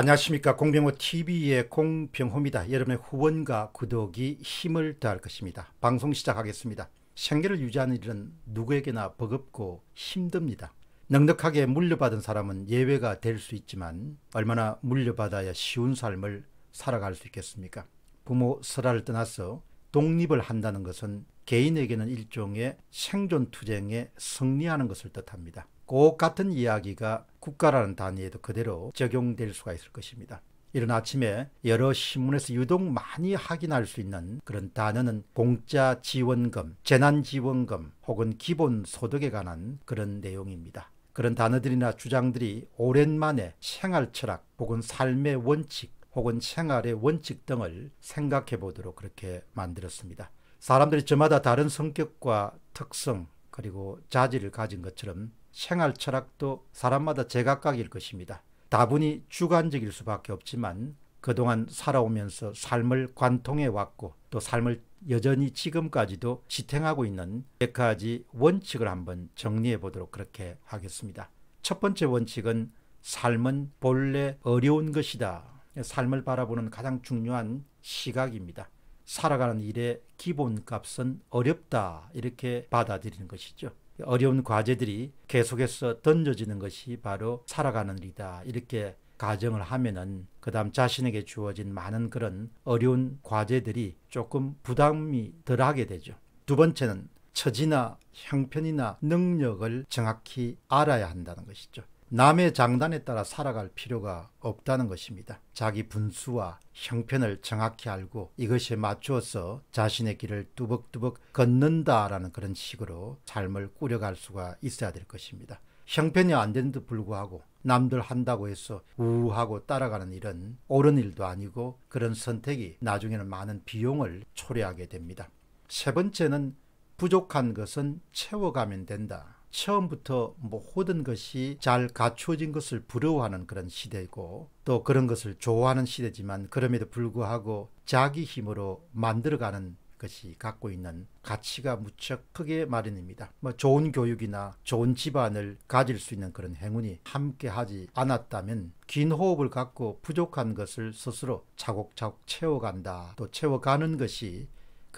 안녕하십니까 공병호TV의 공병호입니다. 여러분의 후원과 구독이 힘을 더할 것입니다. 방송 시작하겠습니다. 생계를 유지하는 일은 누구에게나 버겁고 힘듭니다. 넉넉하게 물려받은 사람은 예외가 될 수 있지만 얼마나 물려받아야 쉬운 삶을 살아갈 수 있겠습니까? 부모 설화를 떠나서 독립을 한다는 것은 개인에게는 일종의 생존투쟁에 승리하는 것을 뜻합니다. 꼭 같은 이야기가 국가라는 단위에도 그대로 적용될 수가 있을 것입니다. 이런 아침에 여러 신문에서 유독 많이 확인할 수 있는 그런 단어는 공짜 지원금, 재난지원금 혹은 기본소득에 관한 그런 내용입니다. 그런 단어들이나 주장들이 오랜만에 생활 철학 혹은 삶의 원칙 혹은 생활의 원칙 등을 생각해 보도록 그렇게 만들었습니다. 사람들이 저마다 다른 성격과 특성 그리고 자질을 가진 것처럼 생활 철학도 사람마다 제각각일 것입니다. 다분히 주관적일 수밖에 없지만 그동안 살아오면서 삶을 관통해 왔고 또 삶을 여전히 지금까지도 지탱하고 있는 몇 네 가지 원칙을 한번 정리해 보도록 그렇게 하겠습니다. 첫 번째 원칙은 삶은 본래 어려운 것이다. 삶을 바라보는 가장 중요한 시각입니다. 살아가는 일의 기본값은 어렵다 이렇게 받아들이는 것이죠. 어려운 과제들이 계속해서 던져지는 것이 바로 살아가는 일이다. 이렇게 가정을 하면은 그다음 자신에게 주어진 많은 그런 어려운 과제들이 조금 부담이 덜하게 되죠. 두 번째는 처지나 형편이나 능력을 정확히 알아야 한다는 것이죠. 남의 장단에 따라 살아갈 필요가 없다는 것입니다. 자기 분수와 형편을 정확히 알고 이것에 맞추어서 자신의 길을 뚜벅뚜벅 걷는다라는 그런 식으로 삶을 꾸려갈 수가 있어야 될 것입니다. 형편이 안 되는데도 불구하고 남들 한다고 해서 우 우하고 따라가는 일은 옳은 일도 아니고 그런 선택이 나중에는 많은 비용을 초래하게 됩니다. 세 번째는 부족한 것은 채워가면 된다. 처음부터 뭐 모든 것이 잘 갖추어진 것을 부러워하는 그런 시대이고 또 그런 것을 좋아하는 시대지만 그럼에도 불구하고 자기 힘으로 만들어가는 것이 갖고 있는 가치가 무척 크게 마련입니다. 뭐 좋은 교육이나 좋은 집안을 가질 수 있는 그런 행운이 함께하지 않았다면 긴 호흡을 갖고 부족한 것을 스스로 차곡차곡 채워간다 또 채워가는 것이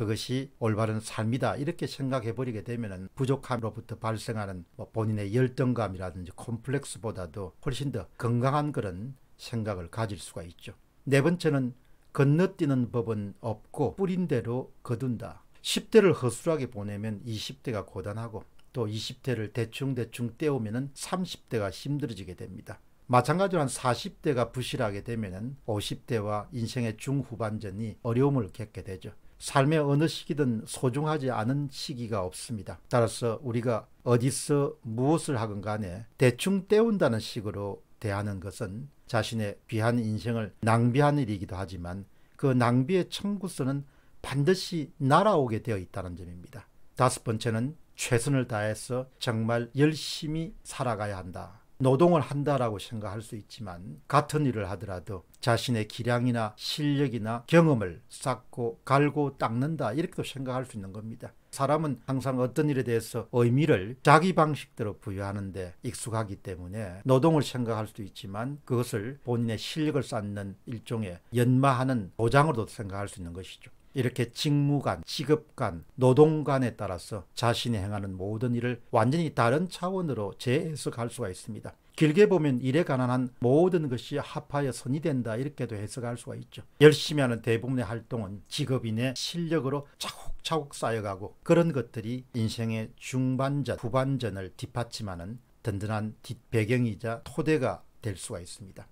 그것이 올바른 삶이다 이렇게 생각해 버리게 되면 부족함으로부터 발생하는 뭐 본인의 열등감이라든지 콤플렉스보다도 훨씬 더 건강한 그런 생각을 가질 수가 있죠. 네 번째는 건너뛰는 법은 없고 뿌린 대로 거둔다. 10대를 허술하게 보내면 20대가 고단하고 또 20대를 대충대충 때우면 30대가 힘들어지게 됩니다. 마찬가지로 한 40대가 부실하게 되면 50대와 인생의 중후반전이 어려움을 겪게 되죠. 삶의 어느 시기든 소중하지 않은 시기가 없습니다. 따라서 우리가 어디서 무엇을 하건 간에 대충 때운다는 식으로 대하는 것은 자신의 귀한 인생을 낭비한 일이기도 하지만 그 낭비의 청구서는 반드시 날아오게 되어 있다는 점입니다. 다섯 번째는 최선을 다해서 정말 열심히 살아가야 한다. 노동을 한다라고 생각할 수 있지만 같은 일을 하더라도 자신의 기량이나 실력이나 경험을 쌓고 갈고 닦는다 이렇게도 생각할 수 있는 겁니다. 사람은 항상 어떤 일에 대해서 의미를 자기 방식대로 부여하는데 익숙하기 때문에 노동을 생각할 수 있지만 그것을 본인의 실력을 쌓는 일종의 연마하는 보장으로도 생각할 수 있는 것이죠. 이렇게 직무간, 직업간, 노동간에 따라서 자신이 행하는 모든 일을 완전히 다른 차원으로 재해석할 수가 있습니다. 길게 보면 일에 관한 모든 것이 합하여 선이 된다 이렇게도 해석할 수가 있죠. 열심히 하는 대부분의 활동은 직업인의 실력으로 차곡차곡 쌓여가고 그런 것들이 인생의 중반전, 후반전을 뒷받침하는 든든한 뒷배경이자 토대가 될 수가 있습니다.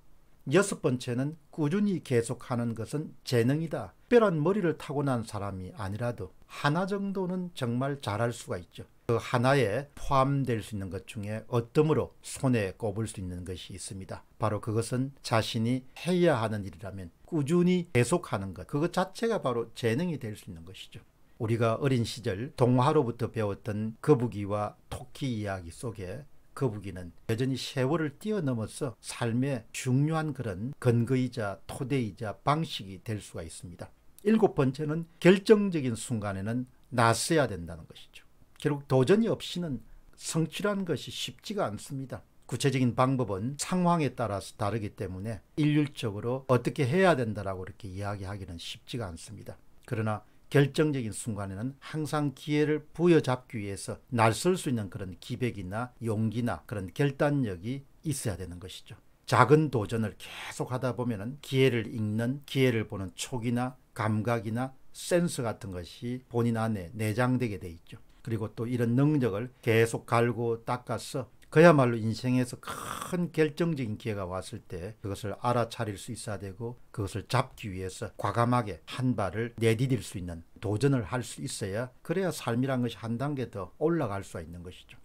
여섯 번째는 꾸준히 계속하는 것은 재능이다. 특별한 머리를 타고난 사람이 아니라도 하나 정도는 정말 잘할 수가 있죠. 그 하나에 포함될 수 있는 것 중에 어뜸으로 손에 꼽을 수 있는 것이 있습니다. 바로 그것은 자신이 해야 하는 일이라면 꾸준히 계속하는 것. 그것 자체가 바로 재능이 될 수 있는 것이죠. 우리가 어린 시절 동화로부터 배웠던 거북이와 토끼 이야기 속에 거북이는 여전히 세월을 뛰어넘어서 삶의 중요한 그런 근거이자 토대이자 방식이 될 수가 있습니다. 일곱 번째는 결정적인 순간에는 나서야 된다는 것이죠. 결국 도전이 없이는 성취란 것이 쉽지가 않습니다. 구체적인 방법은 상황에 따라서 다르기 때문에 일률적으로 어떻게 해야 된다라고 이렇게 이야기하기는 쉽지가 않습니다. 그러나 결정적인 순간에는 항상 기회를 부여잡기 위해서 날설 수 있는 그런 기백이나 용기나 그런 결단력이 있어야 되는 것이죠. 작은 도전을 계속 하다 보면 기회를 읽는 기회를 보는 촉이나 감각이나 센스 같은 것이 본인 안에 내장되게 돼 있죠. 그리고 또 이런 능력을 계속 갈고 닦아서 그야말로 인생에서 큰 결정적인 기회가 왔을 때 그것을 알아차릴 수 있어야 되고 그것을 잡기 위해서 과감하게 한 발을 내디딜 수 있는 도전을 할 수 있어야 그래야 삶이란 것이 한 단계 더 올라갈 수 있는 것이죠.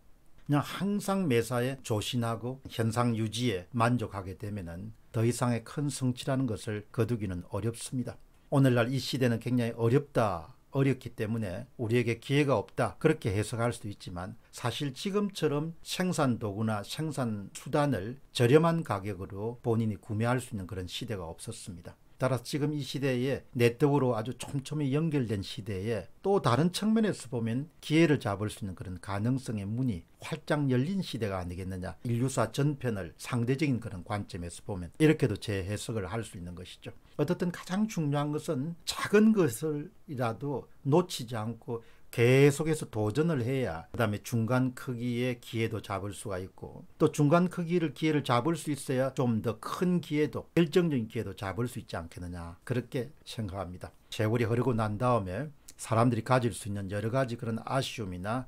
그냥 항상 매사에 조신하고 현상 유지에 만족하게 되면은 더 이상의 큰 성취라는 것을 거두기는 어렵습니다. 오늘날 이 시대는 굉장히 어렵다 어렵기 때문에 우리에게 기회가 없다 그렇게 해석할 수도 있지만 사실 지금처럼 생산 도구나 생산 수단을 저렴한 가격으로 본인이 구매할 수 있는 그런 시대가 없었습니다. 따라서 지금 이 시대에 네트워크로 아주 촘촘히 연결된 시대에 또 다른 측면에서 보면 기회를 잡을 수 있는 그런 가능성의 문이 활짝 열린 시대가 아니겠느냐. 인류사 전편을 상대적인 그런 관점에서 보면 이렇게도 재해석을 할 수 있는 것이죠. 어떻든 가장 중요한 것은 작은 것을이라도 놓치지 않고 계속해서 도전을 해야 그 다음에 중간 크기의 기회도 잡을 수가 있고 또 중간 크기를 기회를 잡을 수 있어야 좀 더 큰 기회도 결정적인 기회도 잡을 수 있지 않겠느냐 그렇게 생각합니다. 세월이 흐르고 난 다음에 사람들이 가질 수 있는 여러 가지 그런 아쉬움이나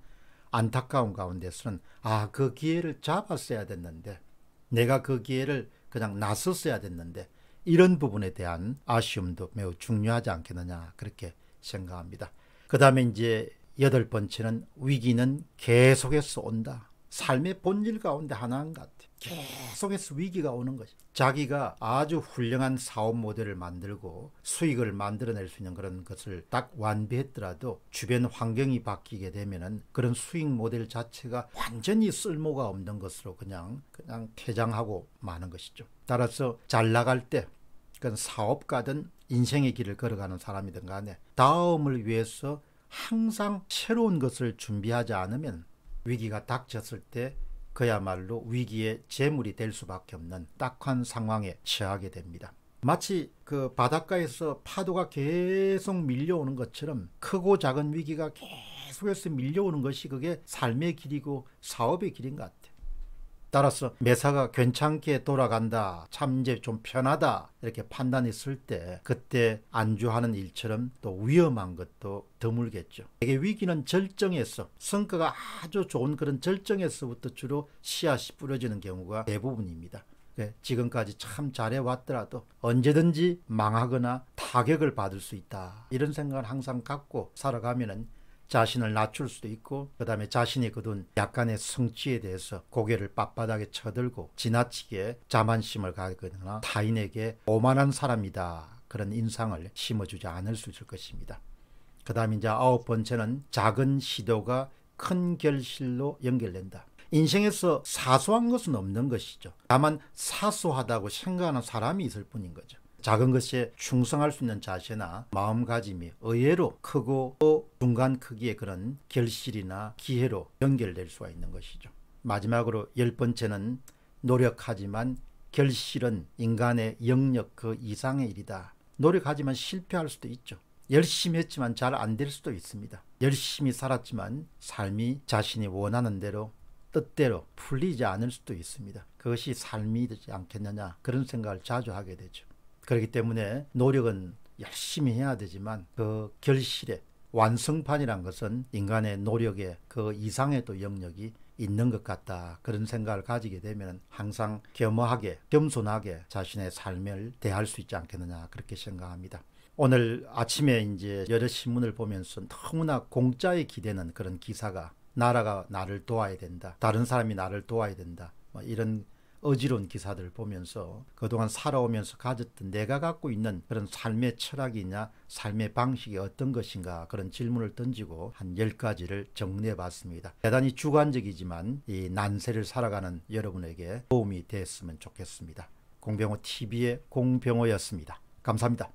안타까운 가운데서는 아 그 기회를 잡았어야 됐는데 내가 그 기회를 그냥 나섰어야 됐는데 이런 부분에 대한 아쉬움도 매우 중요하지 않겠느냐 그렇게 생각합니다. 그 다음에 이제 여덟 번째는 위기는 계속해서 온다. 삶의 본질 가운데 하나인 것 같아. 계속해서 위기가 오는 거죠. 자기가 아주 훌륭한 사업 모델을 만들고 수익을 만들어낼 수 있는 그런 것을 딱 완비했더라도 주변 환경이 바뀌게 되면은 그런 수익 모델 자체가 완전히 쓸모가 없는 것으로 그냥 그냥 퇴장하고 마는 것이죠. 따라서 잘 나갈 때 그건 그러니까 사업가든 인생의 길을 걸어가는 사람이든 간에 다음을 위해서 항상 새로운 것을 준비하지 않으면 위기가 닥쳤을 때 그야말로 위기의 재물이 될 수밖에 없는 딱한 상황에 처하게 됩니다. 마치 그 바닷가에서 파도가 계속 밀려오는 것처럼 크고 작은 위기가 계속해서 밀려오는 것이 그게 삶의 길이고 사업의 길인 것 같아요. 따라서 매사가 괜찮게 돌아간다. 참 이제 좀 편하다. 이렇게 판단했을 때 그때 안주하는 일처럼 또 위험한 것도 드물겠죠. 이게 위기는 절정에서 성과가 아주 좋은 그런 절정에서부터 주로 씨앗이 뿌려지는 경우가 대부분입니다. 예, 지금까지 참 잘해왔더라도 언제든지 망하거나 타격을 받을 수 있다. 이런 생각을 항상 갖고 살아가면 자신을 낮출 수도 있고 그 다음에 자신이 거둔 약간의 성취에 대해서 고개를 빳빳하게 쳐들고 지나치게 자만심을 가거나 타인에게 오만한 사람이다 그런 인상을 심어주지 않을 수 있을 것입니다. 그 다음 이제 아홉 번째는 작은 시도가 큰 결실로 연결된다. 인생에서 사소한 것은 없는 것이죠. 다만 사소하다고 생각하는 사람이 있을 뿐인 거죠. 작은 것에 충성할 수 있는 자세나 마음가짐이 의외로 크고 또 중간 크기의 그런 결실이나 기회로 연결될 수가 있는 것이죠. 마지막으로 열 번째는 노력하지만 결실은 인간의 영역 그 이상의 일이다. 노력하지만 실패할 수도 있죠. 열심히 했지만 잘 안 될 수도 있습니다. 열심히 살았지만 삶이 자신이 원하는 대로 뜻대로 풀리지 않을 수도 있습니다. 그것이 삶이 되지 않겠느냐 그런 생각을 자주 하게 되죠. 그렇기 때문에 노력은 열심히 해야 되지만 그결실의 완성판이란 것은 인간의 노력의 그 이상의 또 영역이 있는 것 같다 그런 생각을 가지게 되면 항상 겸허하게 겸손하게 자신의 삶을 대할 수 있지 않겠느냐 그렇게 생각합니다. 오늘 아침에 이제 여러 신문을 보면서 너무나 공짜에 기대는 그런 기사가 나라가 나를 도와야 된다. 다른 사람이 나를 도와야 된다. 뭐 이런 어지러운 기사들을 보면서 그동안 살아오면서 가졌던 내가 갖고 있는 그런 삶의 철학이냐 삶의 방식이 어떤 것인가 그런 질문을 던지고 한 10가지를 정리해 봤습니다. 대단히 주관적이지만 이 난세를 살아가는 여러분에게 도움이 됐으면 좋겠습니다. 공병호 TV의 공병호였습니다. 감사합니다.